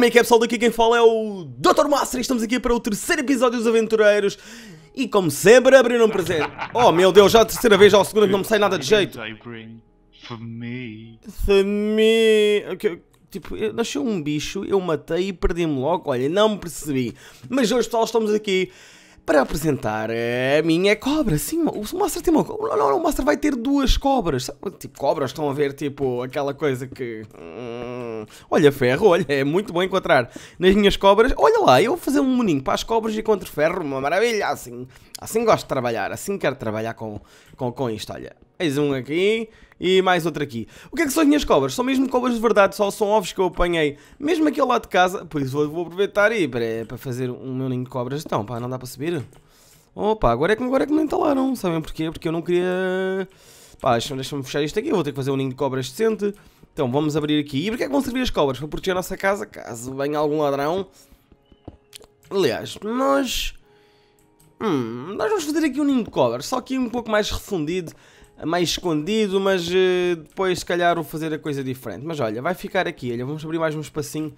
Como é que é pessoal, daqui quem fala é o Dr. Master e estamos aqui para o terceiro episódio dos Aventureiros E como sempre abriram um presente Oh meu Deus, já a terceira vez, já a segunda que não me sai nada de jeito For me. For me. Tipo, nasceu um bicho, eu matei e perdi-me logo. Olha, não me percebi. Mas hoje, pessoal, estamos aqui para apresentar a minha cobra. Sim, o Master tem uma cobra. Não, não, o Master vai ter duas cobras. Tipo, cobras estão a ver, tipo, aquela coisa que. Hum, olha, ferro, olha, é muito bom encontrar nas minhas cobras. Olha lá, eu vou fazer um moninho para as cobras e contra ferro, uma maravilha. Assim, assim gosto de trabalhar, assim quero trabalhar com, com, com isto. Olha, mais um aqui e mais outro aqui. O que é que são as minhas cobras? São mesmo cobras de verdade, só são ovos que eu apanhei mesmo aqui ao lado de casa. Por isso vou, vou aproveitar e para, é para fazer um meu ninho de cobras. Então, pá, não dá para subir? Opa, agora é que, agora é que me entalaram, sabem porquê? Porque eu não queria pá, deixa-me fechar isto aqui, vou ter que fazer um ninho de cobras decente. Então, vamos abrir aqui. E para que é que vão servir as cobras? Para proteger a nossa casa, caso venha algum ladrão. Aliás, nós... Hum, nós vamos fazer aqui um ninho de cobras, só que um pouco mais refundido, mais escondido, mas uh, depois se calhar vou fazer a coisa diferente. Mas olha, vai ficar aqui, olha, vamos abrir mais um espacinho.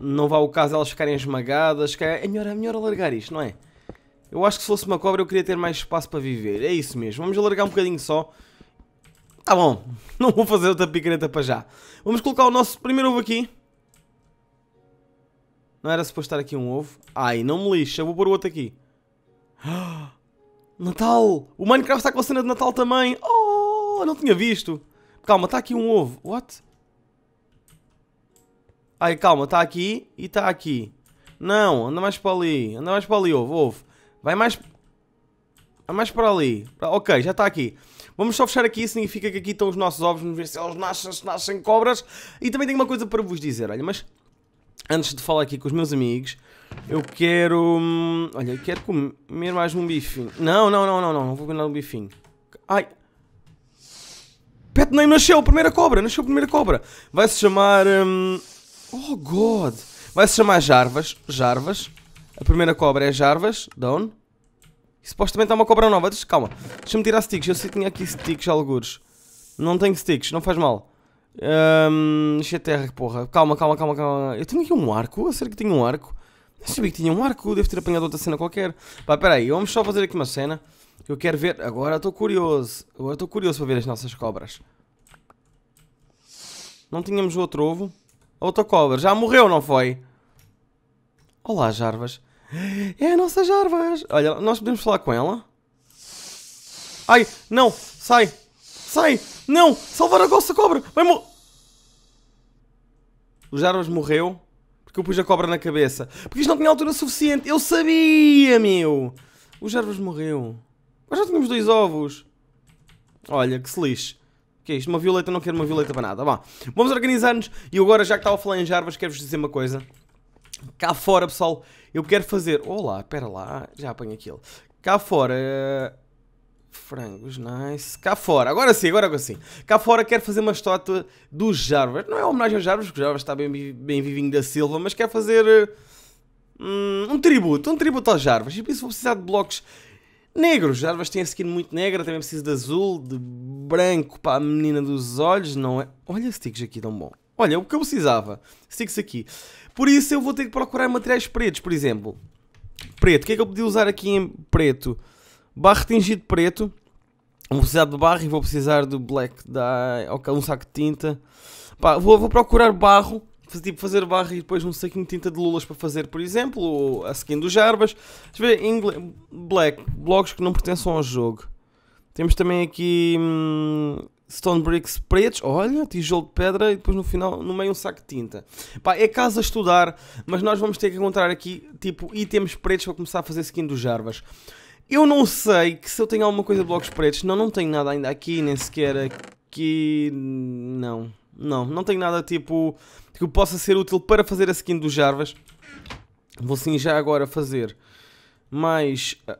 Não vá o caso elas ficarem esmagadas, Que é, é, melhor, é melhor alargar isto, não é? Eu acho que se fosse uma cobra eu queria ter mais espaço para viver, é isso mesmo. Vamos alargar um bocadinho só Tá bom, não vou fazer outra picareta para já. Vamos colocar o nosso primeiro ovo aqui. Não era suposto estar aqui um ovo? Ai, não me lixa, vou pôr o outro aqui. Natal! O Minecraft está com a cena de Natal também! Oh, não tinha visto! Calma, está aqui um ovo. What? Ai, calma, está aqui e está aqui. Não, anda mais para ali. Anda mais para ali, ovo, ovo. Vai mais... Vai mais para ali. Ok, já está aqui. Vamos só fechar aqui, significa que aqui estão os nossos ovos, vamos ver se eles nascem, se nascem cobras. E também tenho uma coisa para vos dizer, olha, mas antes de falar aqui com os meus amigos, eu quero. Hum, olha, eu quero comer mais um bifinho. Não, não, não, não, não, não vou comer um bifinho. Ai! Pet Name é? nasceu, primeira cobra, nasceu a primeira cobra. Vai-se chamar. Hum, oh God! Vai-se chamar Jarvas. Jarvas. A primeira cobra é Jarvas, down supostamente há uma cobra nova. Deixa, calma, deixa-me tirar sticks. Eu sei que tinha aqui sticks, algures. Não tenho sticks, não faz mal. Um, deixa terra, porra. Calma, calma, calma, calma. Eu tenho aqui um arco? sério que tinha um arco? Eu sabia que tinha um arco. Devo ter apanhado outra cena qualquer. Pá, peraí, vamos só fazer aqui uma cena. Eu quero ver. Agora estou curioso. Agora estou curioso para ver as nossas cobras. Não tínhamos outro ovo. Outra cobra. Já morreu, não foi? Olá, Jarvas. É a nossa Jarvas. Olha, nós podemos falar com ela? Ai, não, sai, sai, não, salvar a nossa cobra, vai morrer. O Jarvas morreu porque eu pus a cobra na cabeça. Porque isto não tinha altura suficiente, eu sabia, meu. O Jarvas morreu. Mas já tínhamos dois ovos. Olha, que se lixe. O que é isto? Uma violeta, não quero uma violeta para nada. Vá, vamos organizar-nos. E agora, já que estava a falar em Jarvas, quero-vos dizer uma coisa. Cá fora, pessoal, eu quero fazer... Olá, espera lá, já apanho aquilo. Cá fora... Frangos, nice. Cá fora, agora sim, agora sim. Cá fora quero fazer uma estátua dos Jarvis. Não é homenagem ao Jarvis, porque o Jarvis está bem, bem vivinho da Silva, mas quero fazer hum, um tributo, um tributo aos Jarvis. E por isso vou precisar de blocos negros. Jarvis tem a skin muito negra, também preciso de azul, de branco para a menina dos olhos, não é? Olha sticks aqui tão bom. Olha, é o que eu precisava. Sticks aqui. Por isso eu vou ter que procurar materiais pretos, por exemplo. Preto. O que é que eu podia usar aqui em preto? Barro tingido preto. Vou precisar de barro e vou precisar de black dye. Ok, um saco de tinta. Pá, vou, vou procurar barro tipo, fazer barro e depois um saquinho de tinta de lulas para fazer, por exemplo, ou a skin dos Jarbas. Deixa ver, Black, blocos que não pertençam ao jogo. Temos também aqui hum, stone bricks pretos, olha, tijolo de pedra e depois no final, no meio, um saco de tinta. Pá, é caso a estudar, mas nós vamos ter que encontrar aqui, tipo, itens pretos para começar a fazer skin dos Jarvas. Eu não sei que se eu tenho alguma coisa de blocos pretos, não, não tenho nada ainda aqui, nem sequer aqui, não, não, não tenho nada, tipo, que possa ser útil para fazer a skin dos Jarvas. Vou sim já agora fazer mais... Ah,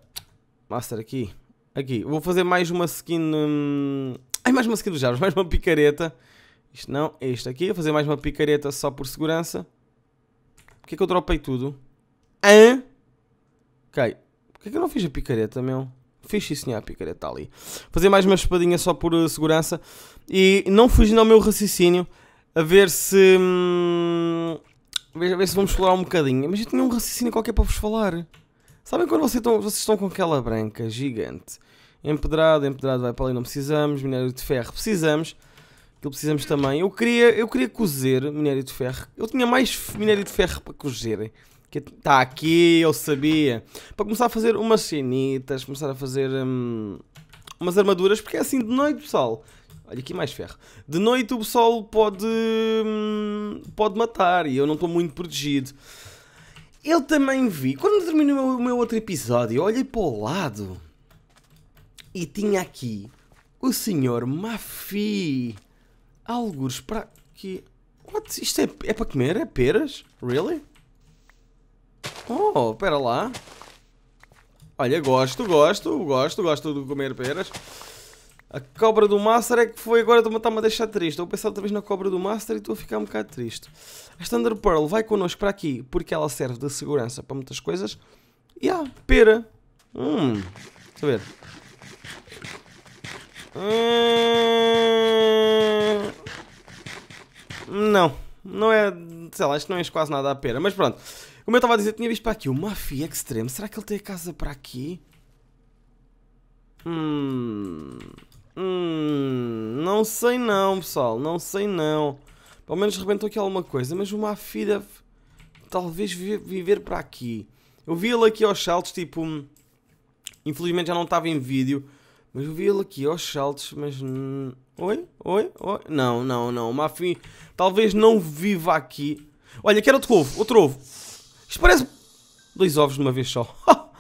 master, aqui. Aqui. Vou fazer mais uma skin... Hum, Ai, mais uma seca dos mais uma picareta. Isto não, é isto aqui. Vou fazer mais uma picareta só por segurança. Porquê que eu dropei tudo? Hã? Ok. Porquê que eu não fiz a picareta, meu? Fiz sim, senhor, a picareta está ali. Vou fazer mais uma espadinha só por eh, segurança. E não fugindo ao meu raciocínio, a ver se... Hum, a ver se vamos explorar um bocadinho. Mas eu tinha um raciocínio qualquer para vos falar. Sabem quando vocês estão, vocês estão com aquela branca gigante Empedrado, empedrado vai para ali, não precisamos. Minério de ferro, precisamos. Aquilo precisamos também. Eu queria, eu queria cozer minério de ferro. Eu tinha mais minério de ferro para cozer. Que está aqui, eu sabia. Para começar a fazer umas cenitas, começar a fazer hum, umas armaduras, porque é assim de noite, pessoal. Olha aqui mais ferro. De noite o pessoal pode, hum, pode matar e eu não estou muito protegido. Eu também vi, quando terminei o meu outro episódio, eu olhei para o lado e tinha aqui o senhor Mafi. Algures para que. What? Isto é, é para comer? É peras? Really? Oh, espera lá. Olha, gosto, gosto, gosto, gosto de comer peras. A cobra do Master é que foi agora de matar-me a deixar triste. Eu vou pensar outra vez na cobra do Master e estou a ficar um bocado triste. A Thunder Pearl vai connosco para aqui porque ela serve de segurança para muitas coisas. E yeah, há, pera. Hum, deixa eu ver. Hum... Não, não é. Sei lá, isto não é quase nada à pera. Mas pronto, como eu estava a dizer, tinha visto para aqui o Mafia Extreme. Será que ele tem a casa para aqui? Hum. Hum. Não sei não, pessoal. Não sei não. Pelo menos rebentou aqui alguma coisa. Mas o Mafia deve talvez viver para aqui. Eu vi ele aqui aos saltos, tipo. Hum, infelizmente já não estava em vídeo. Mas eu vi ele aqui aos saltos, mas. Oi? Oi? Oi? Não, não, não. mas Mafim talvez não viva aqui. Olha, quero outro ovo, outro ovo. Isto parece. Dois ovos de uma vez só.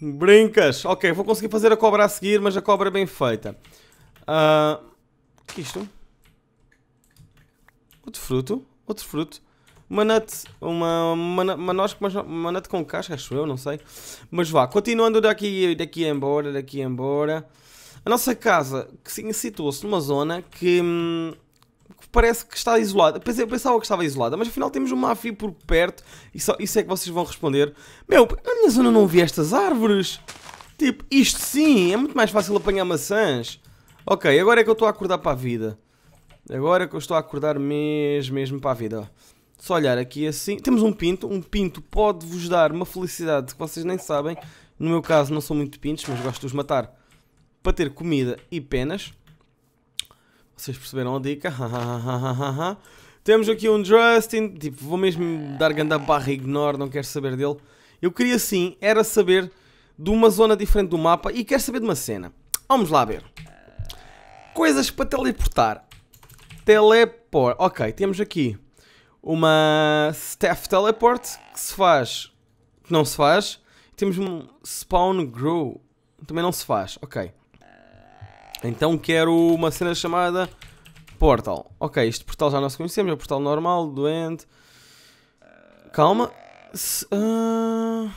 Brincas! Ok, vou conseguir fazer a cobra a seguir, mas a cobra é bem feita. Uh... O que é isto? Outro fruto, outro fruto. Uma nut, uma, uma, uma, uma, uma nut com casca, acho eu, não sei. Mas vá, continuando daqui, daqui embora, daqui embora. A nossa casa situou-se numa zona que, hum, que parece que está isolada. Eu pensava que estava isolada, mas afinal temos uma AFI por perto e só, isso é que vocês vão responder. Meu, na minha zona não vi estas árvores. Tipo, isto sim, é muito mais fácil apanhar maçãs. Ok, agora é que eu estou a acordar para a vida. Agora é que eu estou a acordar mesmo, mesmo para a vida se olhar aqui assim, temos um pinto. Um pinto pode vos dar uma felicidade que vocês nem sabem. No meu caso, não sou muito pintos, mas gosto de os matar para ter comida e penas. Vocês perceberam a dica? Temos aqui um Justin. Tipo, vou mesmo dar ganda barra ignore, não quero saber dele. Eu queria sim, era saber de uma zona diferente do mapa e quero saber de uma cena. Vamos lá ver. Coisas para teleportar. Teleport. Ok, temos aqui uma Staff Teleport que se faz, que não se faz. Temos um Spawn Grow, também não se faz, ok. Então quero uma cena chamada Portal. Ok, este portal já nós conhecemos, é o portal normal, doente. Calma. uh...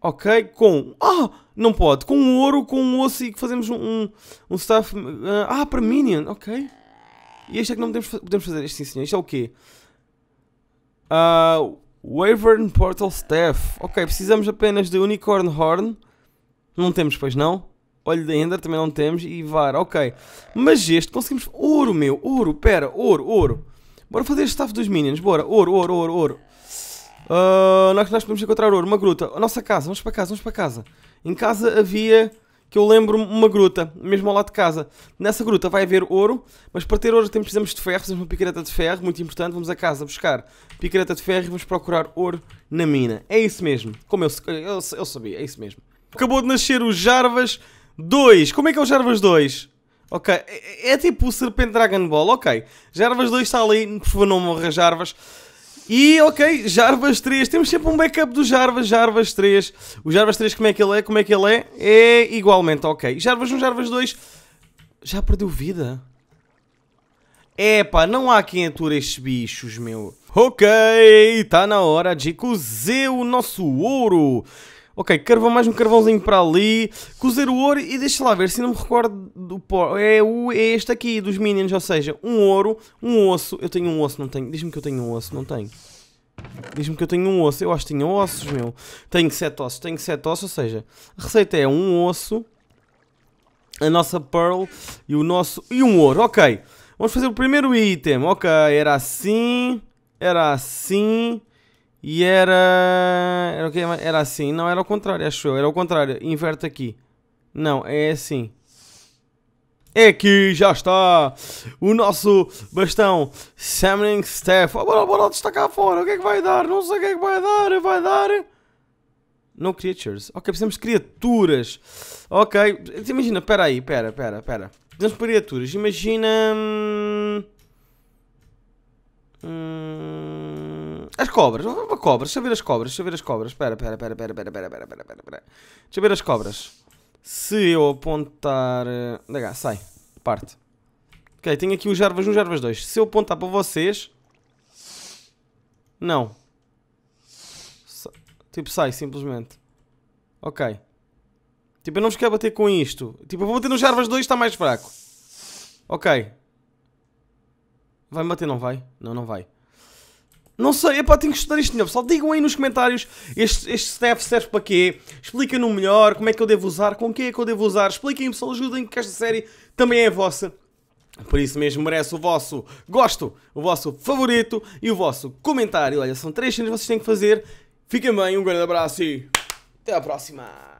Ok, com... Ah, não pode. Com um ouro, com um osso e fazemos um, um, um staff... Uh... Ah, para Minion, ok. E este é que não podemos, podemos fazer. Este sim, senhor. Isto é o quê? Uh, ah, Wavern Portal Staff. Ok, precisamos apenas de Unicorn Horn. Não temos, pois não? Olho de Ender também não temos. E VAR, ok. Mas este conseguimos. Ouro, meu. Ouro, pera. Ouro, ouro. Bora fazer staff dos Minions. Bora. Ouro, ouro, ouro, ouro. Uh, nós, nós podemos encontrar ouro. Uma gruta. A nossa casa. Vamos para casa, vamos para casa. Em casa havia que eu lembro uma gruta, mesmo ao lado de casa. Nessa gruta vai haver ouro, mas para ter ouro temos, precisamos de ferro, precisamos de uma picareta de ferro, muito importante. Vamos a casa buscar picareta de ferro e vamos procurar ouro na mina. É isso mesmo, como eu, eu, eu sabia, é isso mesmo. Acabou de nascer o Jarvas 2. Como é que é o Jarvas 2? Ok, é, é tipo o Serpente Dragon Ball, ok. Jarvas 2 está ali, por favor não morra Jarvas. E ok, Jarvas 3, temos sempre um backup do Jarvas, Jarvas 3. O Jarvas 3, como é que ele é? Como é que ele é? É igualmente ok. Jarvas 1, Jarvas 2, já perdeu vida. É pá, não há quem ature estes bichos, meu. Ok, está na hora de cozer o nosso ouro. Ok, carvão mais um carvãozinho para ali. Cozer o ouro e deixa lá ver se não me recordo do pó. É, o, é este aqui dos Minions, ou seja, um ouro, um osso. Eu tenho um osso, não tenho. Diz-me que eu tenho um osso, não tenho. Diz-me que eu tenho um osso. Eu acho que tinha ossos, meu. Tenho sete ossos, tenho sete ossos, ou seja, a receita é um osso, a nossa Pearl e o nosso. e um ouro, ok. Vamos fazer o primeiro item, ok. Era assim, era assim. E era. Era, o quê? era assim? Não, era o contrário, acho eu. Era o contrário. Inverte aqui. Não, é assim. É que já está o nosso bastão Summoning Staff. Oh, bora, bora destacar fora. O que é que vai dar? Não sei o que é que vai dar. Vai dar. No creatures. Ok, precisamos de criaturas. Ok. Imagina, espera aí. Espera, espera, espera. Precisamos de criaturas. Imagina. hum... hum as cobras, vamos para cobras, deixa eu ver as cobras, deixa eu ver as cobras. espera espera espera espera espera espera espera pera, Deixa eu ver as cobras. Se eu apontar. Dagá, eh, sai, parte. Ok, tenho aqui os Jarvas 1 Jarvas 2. Se eu apontar para vocês. Não. Tipo, sai simplesmente. Ok. Tipo, eu não vos quero bater com isto. Tipo, eu vou bater nos Jarvas 2 está mais fraco. Ok. Vai me bater, não vai? Não, não vai. Não sei, epá, tenho que estudar isto melhor, pessoal. Digam aí nos comentários este, este staff serve para quê? Expliquem-no melhor, como é que eu devo usar, com quem é que eu devo usar. Expliquem, pessoal, ajudem que esta série também é vossa. Por isso mesmo merece o vosso gosto, o vosso favorito e o vosso comentário. Olha, são três cenas que vocês têm que fazer. Fiquem bem, um grande abraço e até à próxima!